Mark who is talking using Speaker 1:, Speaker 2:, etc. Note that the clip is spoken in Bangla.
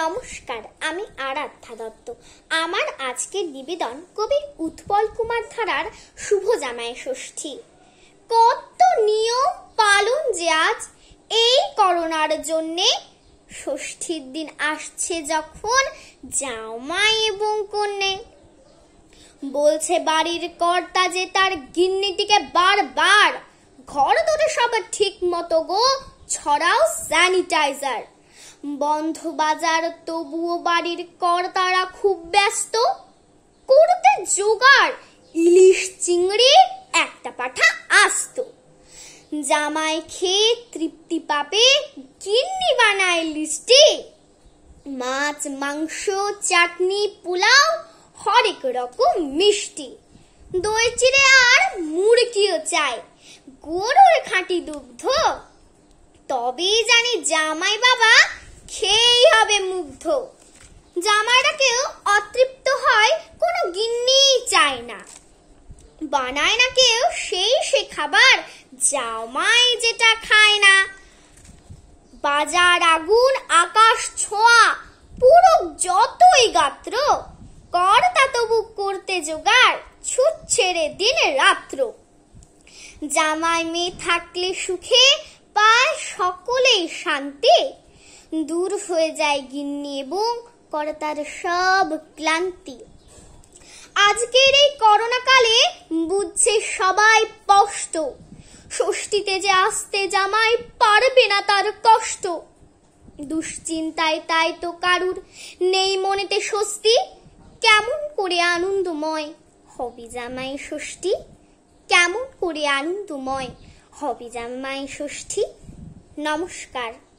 Speaker 1: নমস্কার আমি আরাধ্যা দত্ত আমার আজকের নিবেদন কবি উৎপল কুমার ধারার শুভ জামায় ষষ্ঠী কত নিয়ম পালন যে আজ এই করোনার জন্যে ষষ্ঠীর দিন আসছে যখন জামাই এবং কন্যে বলছে বাড়ির কর্তা যে তার গিন্নিটিকে বারবার ঘর ধরে সবার ঠিক মতো গো ছড়াও স্যানিটাইজার বন্ধ বাজার তবুও বাড়ির কর তারা খুব ব্যস্ত করতে জোগাড় ইলিশ চিংড়ি একটা পাঠা আসত জামাই খেয়ে তৃপ্তি পাবে গিন্নি বানায় লিস্টে মাছ মাংস চাটনি পোলাও হরেক রকম মিষ্টি দই চিড়ে আর মুরগিও চাই গরুর খাঁটি দুগ্ধ তবেই জানি জামাই বাবা থেকেও অতৃপ্ত হয় কোনো গিন্নি চায় না বানায় না কেউ সেই সে খাবার জামাই যেটা খায় না বাজার আগুন আকাশ ছোঁয়া পুরো যতই গাত্র কর্তা তবু করতে জোগাড় ছুট ছেড়ে দিনে রাত্র জামাই মেয়ে থাকলে সুখে পায় সকলেই শান্তি দূর হয়ে যায় গিন্নি এবং তার সব ক্লান্তি আজকের এই করোনাকালে বুঝছে সবাই স্পষ্ট ষষ্ঠীতে যে আসতে জামাই পারবে না তার কষ্ট দুশ্চিন্তায় তাই তো কারুর নেই মনেতে স্বস্তি কেমন করে আনন্দময় হবি জামাই ষষ্ঠী কেমন করে আনন্দময় হবি জামাই ষষ্ঠী নমস্কার